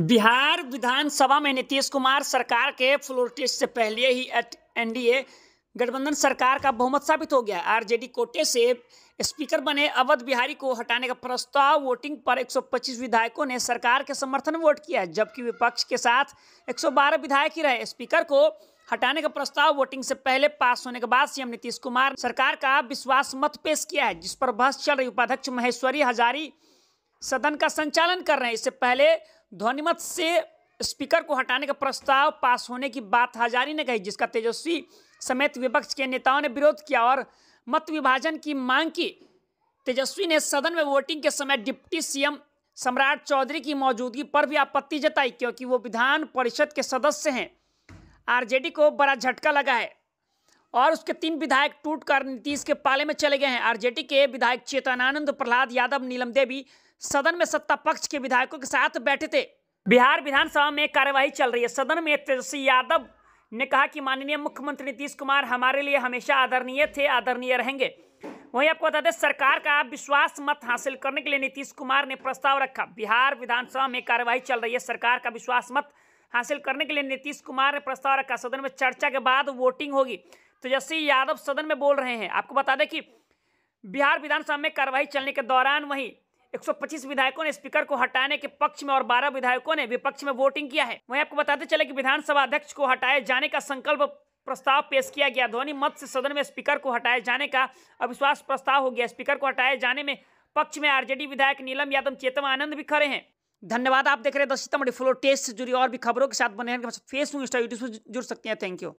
बिहार विधानसभा में नीतीश कुमार सरकार के फ्लोर टेस्ट से पहले ही एनडीए गठबंधन सरकार का बहुमत साबित हो गया आरजेडी कोटे से स्पीकर बने अवध बिहारी को हटाने का प्रस्ताव वोटिंग पर 125 विधायकों ने सरकार के समर्थन वोट किया जबकि विपक्ष के साथ 112 विधायक ही रहे स्पीकर को हटाने का प्रस्ताव वोटिंग से पहले पास होने के बाद सीएम नीतीश कुमार सरकार का विश्वास मत पेश किया है जिस पर बहस चल रही उपाध्यक्ष महेश्वरी हजारी सदन का संचालन कर रहे हैं इससे पहले ध्वनिमत से स्पीकर को हटाने का प्रस्ताव पास होने की बात हजारी ने कही जिसका तेजस्वी समेत विपक्ष के नेताओं ने विरोध किया और मत विभाजन की मांग की तेजस्वी ने सदन में वोटिंग के समय डिप्टी सीएम सम्राट चौधरी की मौजूदगी पर भी आपत्ति जताई क्योंकि वो विधान परिषद के सदस्य हैं आरजेडी को बड़ा झटका लगा है और उसके तीन विधायक टूटकर नीतीश के पाले में चले गए हैं आरजेडी के विधायक चेतनानंद प्रहलाद यादव नीलम देवी सदन में सत्ता पक्ष के विधायकों के साथ बैठे थे बिहार विधानसभा में कार्यवाही चल रही है सदन में तेजस्वी यादव ने कहा कि माननीय मुख्यमंत्री नीतीश कुमार हमारे लिए हमेशा आदरणीय थे आदरणीय रहेंगे वहीं आपको बता दें सरकार का विश्वास मत हासिल करने के लिए नीतीश कुमार ने प्रस्ताव रखा बिहार विधानसभा में कार्यवाही चल रही है सरकार का विश्वास मत हासिल करने के लिए नीतीश कुमार ने प्रस्ताव रखा सदन में चर्चा के बाद वोटिंग होगी तेजस्वी तो यादव सदन में बोल रहे हैं आपको बता दें कि बिहार विधानसभा में कार्रवाई चलने के दौरान वहीं 125 विधायकों ने स्पीकर को हटाने के पक्ष में और 12 विधायकों ने विपक्ष में वोटिंग किया है वहीं आपको बताते चले कि विधानसभा अध्यक्ष को हटाए जाने का संकल्प प्रस्ताव पेश किया गया ध्वनि मत से सदन में स्पीकर को हटाए जाने का अविश्वास प्रस्ताव हो गया स्पीकर को हटाए जाने में पक्ष में आरजेडी विधायक नीलम यादव चेतम आनंद भी खड़े हैं धन्यवाद आप देख रहे हैं दस सितंबर फ्लोर टेस्ट से जुड़ी और भी खबरों के साथ बने हैं फेसबुक इंस्टा यूट्यूब से जुड़ सकते हैं थैंक यू